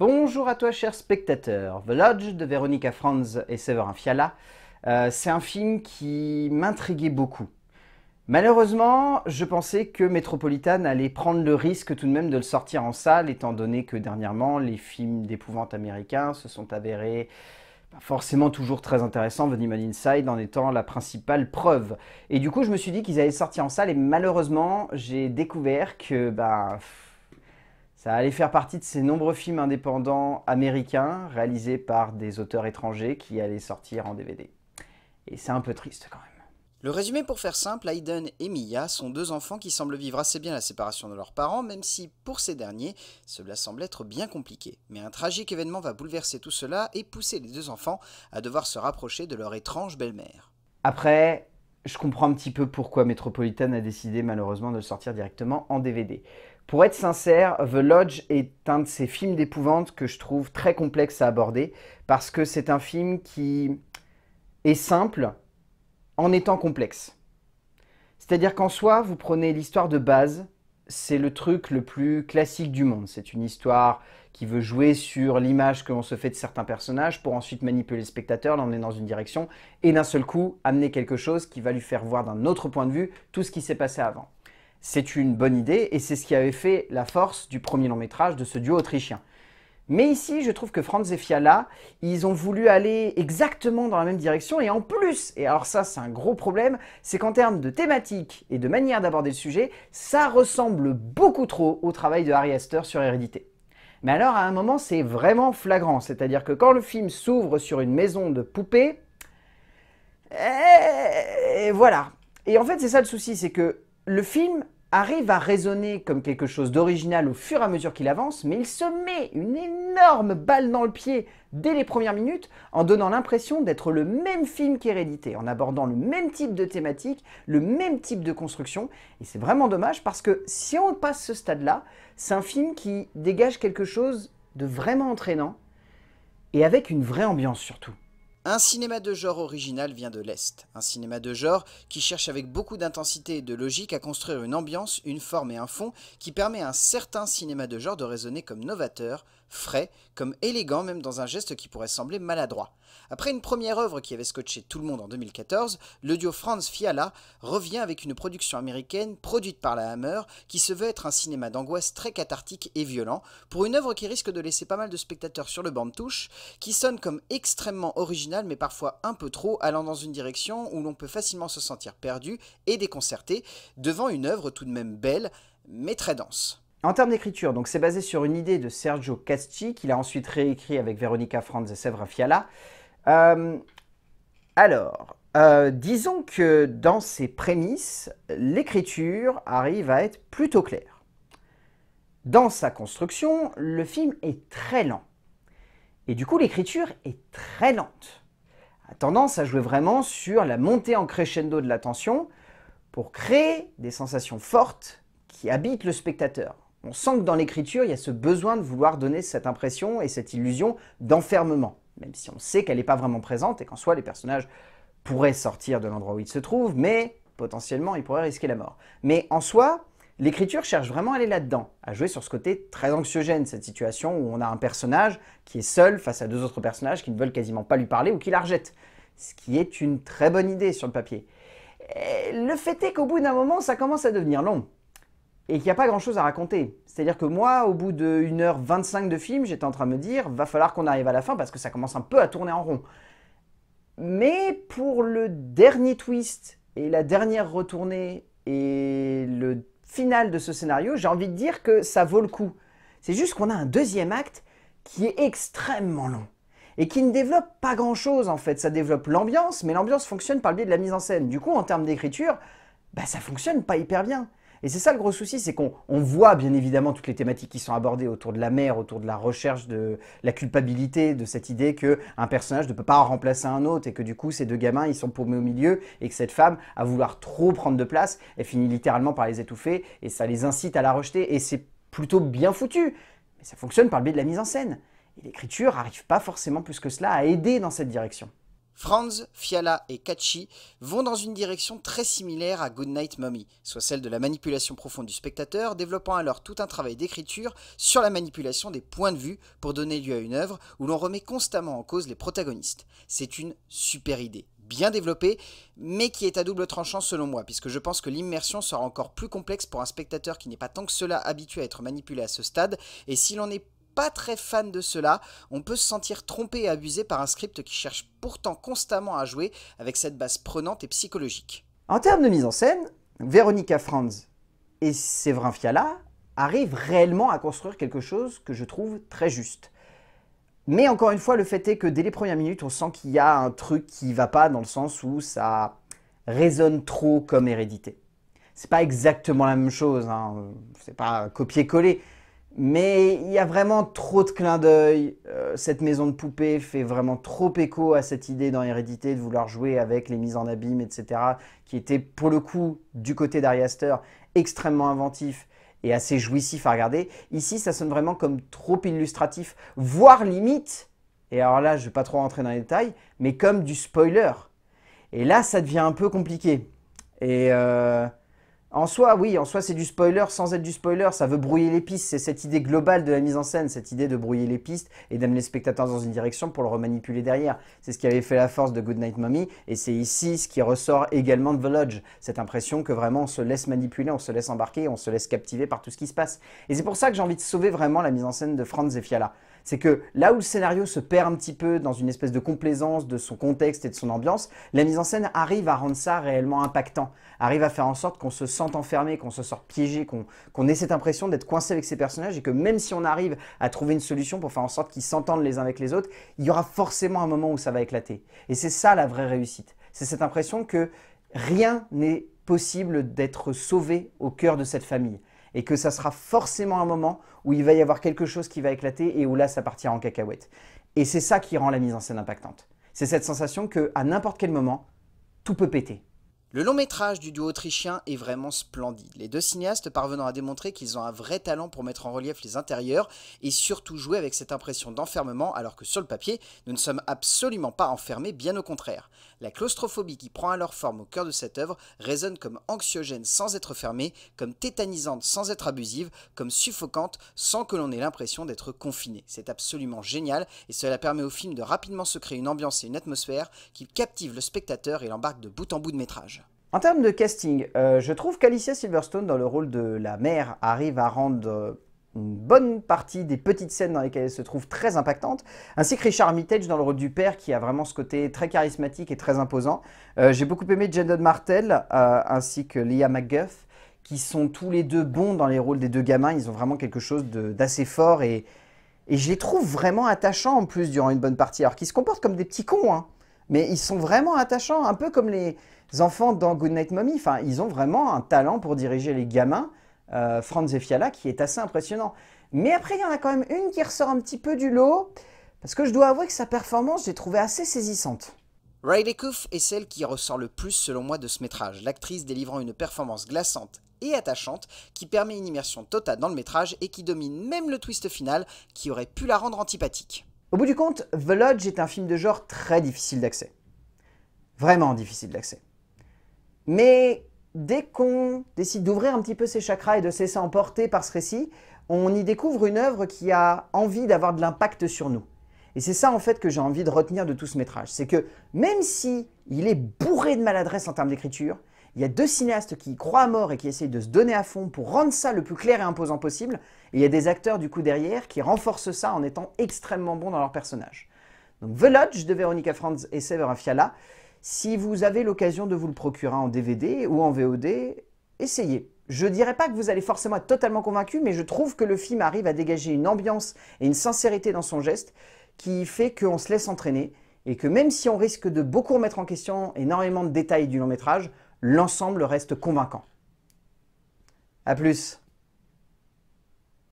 Bonjour à toi cher spectateur, The Lodge de Veronica Franz et Severin Fiala, euh, c'est un film qui m'intriguait beaucoup. Malheureusement, je pensais que Metropolitan allait prendre le risque tout de même de le sortir en salle, étant donné que dernièrement, les films d'épouvante américains se sont avérés bah, forcément toujours très intéressants, The Inside en étant la principale preuve. Et du coup, je me suis dit qu'ils allaient sortir en salle, et malheureusement, j'ai découvert que... Ben, ça allait faire partie de ces nombreux films indépendants américains réalisés par des auteurs étrangers qui allaient sortir en DVD. Et c'est un peu triste quand même. Le résumé pour faire simple, Hayden et Mia sont deux enfants qui semblent vivre assez bien la séparation de leurs parents, même si pour ces derniers, cela semble être bien compliqué. Mais un tragique événement va bouleverser tout cela et pousser les deux enfants à devoir se rapprocher de leur étrange belle-mère. Après, je comprends un petit peu pourquoi Metropolitan a décidé malheureusement de le sortir directement en DVD. Pour être sincère, The Lodge est un de ces films d'épouvante que je trouve très complexe à aborder parce que c'est un film qui est simple en étant complexe. C'est-à-dire qu'en soi, vous prenez l'histoire de base, c'est le truc le plus classique du monde. C'est une histoire qui veut jouer sur l'image que l'on se fait de certains personnages pour ensuite manipuler le spectateur, l'emmener dans une direction et d'un seul coup amener quelque chose qui va lui faire voir d'un autre point de vue tout ce qui s'est passé avant. C'est une bonne idée et c'est ce qui avait fait la force du premier long métrage de ce duo autrichien. Mais ici, je trouve que Franz et Fiala, ils ont voulu aller exactement dans la même direction et en plus, et alors ça c'est un gros problème, c'est qu'en termes de thématique et de manière d'aborder le sujet, ça ressemble beaucoup trop au travail de Harry Astor sur Hérédité. Mais alors à un moment, c'est vraiment flagrant, c'est-à-dire que quand le film s'ouvre sur une maison de poupées, et eh, voilà. Et en fait, c'est ça le souci, c'est que le film arrive à raisonner comme quelque chose d'original au fur et à mesure qu'il avance, mais il se met une énorme balle dans le pied dès les premières minutes en donnant l'impression d'être le même film qu'Hérédité, en abordant le même type de thématique, le même type de construction, et c'est vraiment dommage parce que si on passe ce stade-là, c'est un film qui dégage quelque chose de vraiment entraînant, et avec une vraie ambiance surtout. Un cinéma de genre original vient de l'Est, un cinéma de genre qui cherche avec beaucoup d'intensité et de logique à construire une ambiance, une forme et un fond qui permet à un certain cinéma de genre de résonner comme novateur, frais, comme élégant même dans un geste qui pourrait sembler maladroit. Après une première œuvre qui avait scotché tout le monde en 2014, le duo Franz Fiala revient avec une production américaine produite par la Hammer qui se veut être un cinéma d'angoisse très cathartique et violent, pour une œuvre qui risque de laisser pas mal de spectateurs sur le banc de touche, qui sonne comme extrêmement original, mais parfois un peu trop, allant dans une direction où l'on peut facilement se sentir perdu et déconcerté devant une œuvre tout de même belle mais très dense. En termes d'écriture, donc c'est basé sur une idée de Sergio Casti, qu'il a ensuite réécrit avec Veronica Franz et Sèvres Fiala. Euh, alors, euh, disons que dans ses prémices, l'écriture arrive à être plutôt claire. Dans sa construction, le film est très lent. Et du coup, l'écriture est très lente. A tendance à jouer vraiment sur la montée en crescendo de la tension pour créer des sensations fortes qui habitent le spectateur. On sent que dans l'écriture, il y a ce besoin de vouloir donner cette impression et cette illusion d'enfermement, même si on sait qu'elle n'est pas vraiment présente et qu'en soi, les personnages pourraient sortir de l'endroit où ils se trouvent, mais potentiellement, ils pourraient risquer la mort. Mais en soi, l'écriture cherche vraiment à aller là-dedans, à jouer sur ce côté très anxiogène, cette situation où on a un personnage qui est seul face à deux autres personnages qui ne veulent quasiment pas lui parler ou qui la rejettent, ce qui est une très bonne idée sur le papier. le fait est qu'au bout d'un moment, ça commence à devenir long et qu'il n'y a pas grand chose à raconter. C'est-à-dire que moi, au bout de 1h25 de film, j'étais en train de me dire, va falloir qu'on arrive à la fin parce que ça commence un peu à tourner en rond. Mais pour le dernier twist et la dernière retournée et le final de ce scénario, j'ai envie de dire que ça vaut le coup. C'est juste qu'on a un deuxième acte qui est extrêmement long et qui ne développe pas grand-chose en fait. Ça développe l'ambiance, mais l'ambiance fonctionne par le biais de la mise en scène. Du coup, en termes d'écriture, bah, ça fonctionne pas hyper bien. Et c'est ça le gros souci, c'est qu'on voit bien évidemment toutes les thématiques qui sont abordées autour de la mer, autour de la recherche de la culpabilité, de cette idée qu'un personnage ne peut pas remplacer un autre et que du coup ces deux gamins ils sont paumés au milieu et que cette femme, à vouloir trop prendre de place, elle finit littéralement par les étouffer et ça les incite à la rejeter et c'est plutôt bien foutu. Mais ça fonctionne par le biais de la mise en scène. Et l'écriture n'arrive pas forcément plus que cela à aider dans cette direction. Franz, Fiala et Kachi vont dans une direction très similaire à Goodnight Mommy, soit celle de la manipulation profonde du spectateur, développant alors tout un travail d'écriture sur la manipulation des points de vue pour donner lieu à une œuvre où l'on remet constamment en cause les protagonistes. C'est une super idée bien développée, mais qui est à double tranchant selon moi, puisque je pense que l'immersion sera encore plus complexe pour un spectateur qui n'est pas tant que cela habitué à être manipulé à ce stade, et si l'on est pas très fan de cela. On peut se sentir trompé et abusé par un script qui cherche pourtant constamment à jouer avec cette base prenante et psychologique. En termes de mise en scène, Veronica Franz et Séverin Fiala arrivent réellement à construire quelque chose que je trouve très juste. Mais encore une fois, le fait est que dès les premières minutes, on sent qu'il y a un truc qui va pas dans le sens où ça résonne trop comme hérédité. C'est pas exactement la même chose, hein. c'est pas copier-coller, mais il y a vraiment trop de clins d'œil. Euh, cette maison de poupée fait vraiment trop écho à cette idée dans Hérédité de vouloir jouer avec les mises en abîme, etc., qui était pour le coup, du côté d'Ari extrêmement inventif et assez jouissif à regarder. Ici, ça sonne vraiment comme trop illustratif, voire limite, et alors là, je ne vais pas trop rentrer dans les détails, mais comme du spoiler. Et là, ça devient un peu compliqué. Et. Euh, en soi, oui, en soi, c'est du spoiler sans être du spoiler. Ça veut brouiller les pistes. C'est cette idée globale de la mise en scène, cette idée de brouiller les pistes et d'amener les spectateurs dans une direction pour le remanipuler derrière. C'est ce qui avait fait la force de Night Mommy et c'est ici ce qui ressort également de The Lodge. Cette impression que vraiment on se laisse manipuler, on se laisse embarquer, on se laisse captiver par tout ce qui se passe. Et c'est pour ça que j'ai envie de sauver vraiment la mise en scène de Franz Fiala c'est que là où le scénario se perd un petit peu dans une espèce de complaisance de son contexte et de son ambiance, la mise en scène arrive à rendre ça réellement impactant, arrive à faire en sorte qu'on se sente enfermé, qu'on se sente piégé, qu'on ait cette impression d'être coincé avec ses personnages et que même si on arrive à trouver une solution pour faire en sorte qu'ils s'entendent les uns avec les autres, il y aura forcément un moment où ça va éclater. Et c'est ça la vraie réussite. C'est cette impression que rien n'est possible d'être sauvé au cœur de cette famille et que ça sera forcément un moment où il va y avoir quelque chose qui va éclater et où là ça partira en cacahuète. Et c'est ça qui rend la mise en scène impactante. C'est cette sensation que à n'importe quel moment, tout peut péter. Le long métrage du duo autrichien est vraiment splendide, les deux cinéastes parvenant à démontrer qu'ils ont un vrai talent pour mettre en relief les intérieurs et surtout jouer avec cette impression d'enfermement alors que sur le papier, nous ne sommes absolument pas enfermés, bien au contraire. La claustrophobie qui prend alors forme au cœur de cette œuvre résonne comme anxiogène sans être fermée, comme tétanisante sans être abusive, comme suffocante sans que l'on ait l'impression d'être confiné. C'est absolument génial et cela permet au film de rapidement se créer une ambiance et une atmosphère qui captive le spectateur et l'embarque de bout en bout de métrage. En termes de casting, euh, je trouve qu'Alicia Silverstone dans le rôle de la mère arrive à rendre euh, une bonne partie des petites scènes dans lesquelles elle se trouve très impactante, ainsi que Richard Armitage dans le rôle du père qui a vraiment ce côté très charismatique et très imposant. Euh, j'ai beaucoup aimé Jendon Martel euh, ainsi que Leah McGuff qui sont tous les deux bons dans les rôles des deux gamins. Ils ont vraiment quelque chose d'assez fort et, et, je les trouve vraiment attachants en plus durant une bonne partie. Alors qu'ils se comportent comme des petits cons, hein, mais ils sont vraiment attachants, un peu comme les enfants dans Goodnight Mommy. Enfin, ils ont vraiment un talent pour diriger les gamins. Euh, Franz qui est assez impressionnant. Mais après, il y en a quand même une qui ressort un petit peu du lot, parce que je dois avouer que sa performance, j'ai trouvé assez saisissante. Riley Coof est celle qui ressort le plus selon moi de ce métrage, l'actrice délivrant une performance glaçante et attachante qui permet une immersion totale dans le métrage et qui domine même le twist final qui aurait pu la rendre antipathique. Au bout du compte, The Lodge est un film de genre très difficile d'accès. Vraiment difficile d'accès. Mais dès qu'on décide d'ouvrir un petit peu ses chakras et de cesser laisser emporter par ce récit, on y découvre une œuvre qui a envie d'avoir de l'impact sur nous. Et c'est ça en fait que j'ai envie de retenir de tout ce métrage. C'est que même si il est bourré de maladresse en termes d'écriture, il y a deux cinéastes qui y croient à mort et qui essayent de se donner à fond pour rendre ça le plus clair et imposant possible. Et il y a des acteurs du coup derrière qui renforcent ça en étant extrêmement bons dans leur personnage. Donc The Lodge de Veronica Franz et Severin Fiala. Si vous avez l'occasion de vous le procurer en DVD ou en VOD, essayez. Je ne dirais pas que vous allez forcément être totalement convaincu, mais je trouve que le film arrive à dégager une ambiance et une sincérité dans son geste qui fait qu'on se laisse entraîner et que même si on risque de beaucoup remettre en question énormément de détails du long métrage, l'ensemble reste convaincant. A plus